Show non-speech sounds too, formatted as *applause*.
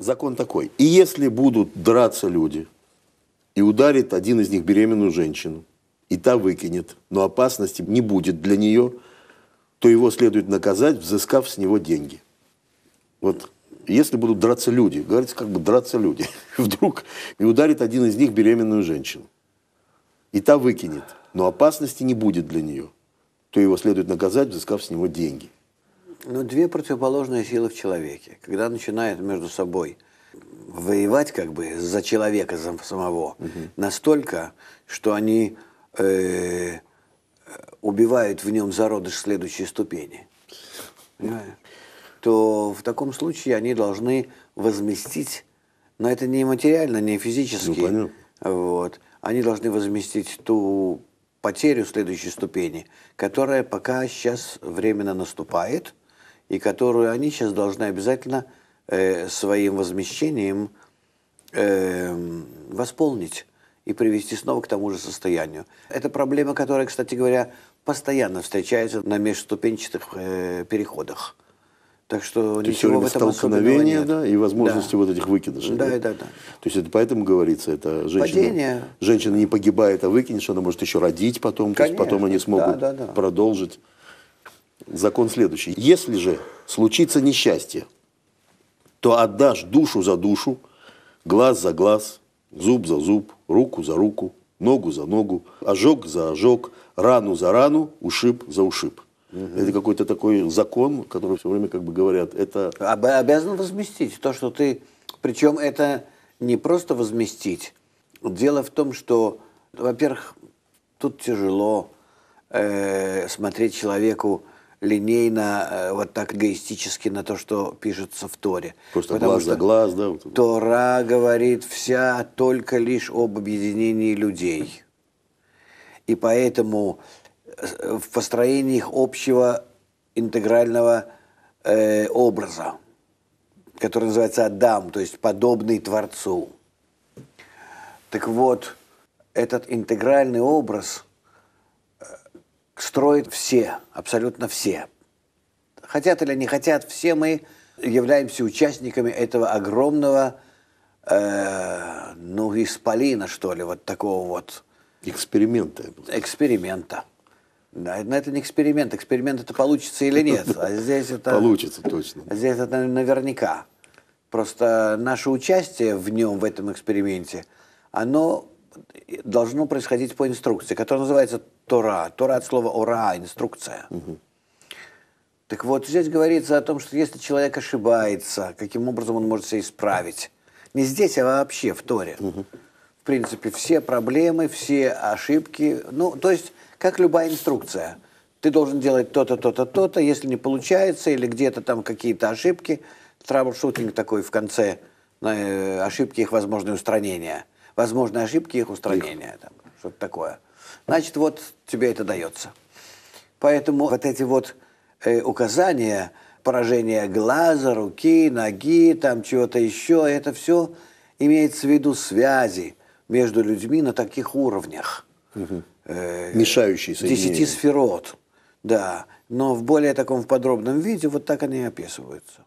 закон такой. И если будут драться люди, и ударит один из них беременную женщину, и та выкинет, но опасности не будет для нее, то его следует наказать, взыскав с него деньги. Вот если будут драться люди, говорится, как бы драться люди, *laughs* вдруг и ударит один из них беременную женщину, и та выкинет, но опасности не будет для нее, то его следует наказать, взыскав с него деньги ну, две противоположные силы в человеке. Когда начинают между собой воевать как бы за человека за самого угу. настолько, что они э, убивают в нем зародыш следующей ступени, то в таком случае они должны возместить, но это не материально, не физически, ну, вот, они должны возместить ту потерю следующей ступени, которая пока сейчас временно наступает – и которую они сейчас должны обязательно э, своим возмещением э, восполнить и привести снова к тому же состоянию. Это проблема, которая, кстати говоря, постоянно встречается на межступенчатых э, переходах. Так что То ничего в этом столкновение, нет. да, и возможности да. вот этих выкидышей. Да, да, да, То есть это поэтому говорится, это женщина, Падение. женщина не погибает, а выкинешь, она может еще родить потом, Конечно, то есть потом они смогут да, да, да. продолжить закон следующий. Если же случится несчастье, то отдашь душу за душу, глаз за глаз, зуб за зуб, руку за руку, ногу за ногу, ожог за ожог, рану за рану, ушиб за ушиб. Угу. Это какой-то такой закон, который все время как бы говорят, это... Об, обязан возместить то, что ты... Причем это не просто возместить. Дело в том, что, во-первых, тут тяжело э, смотреть человеку линейно, э, вот так эгоистически на то, что пишется в Торе. Просто Потому глаз что за глаз, да? Тора говорит вся только лишь об объединении людей. И поэтому э, в построении их общего интегрального э, образа, который называется Адам, то есть подобный Творцу. Так вот, этот интегральный образ – строят все, абсолютно все. Хотят или не хотят, все мы являемся участниками этого огромного, э, ну, исполина, что ли, вот такого вот... Эксперимента. Эксперимента. Да, но это не эксперимент. Эксперимент это получится или нет. А *laughs* здесь это... Получится, точно. А здесь это наверняка. Просто наше участие в нем, в этом эксперименте, оно должно происходить по инструкции, которая называется Тора. Тора от слова ура, инструкция. Угу. Так вот, здесь говорится о том, что если человек ошибается, каким образом он может себя исправить. Не здесь, а вообще в Торе. Угу. В принципе, все проблемы, все ошибки. Ну, то есть, как любая инструкция. Ты должен делать то-то, то-то, то-то, если не получается, или где-то там какие-то ошибки. Траблшутинг такой в конце, э, ошибки их возможное устранение – возможные ошибки, их устранения там, что-то такое. Значит, вот тебе это дается. Поэтому вот эти вот э, указания, поражения глаза, руки, ноги, там чего-то еще, это все имеется в виду связи между людьми на таких уровнях. Угу. Э, Мешающие соединения. Десяти сферот, да. Но в более таком в подробном виде вот так они и описываются.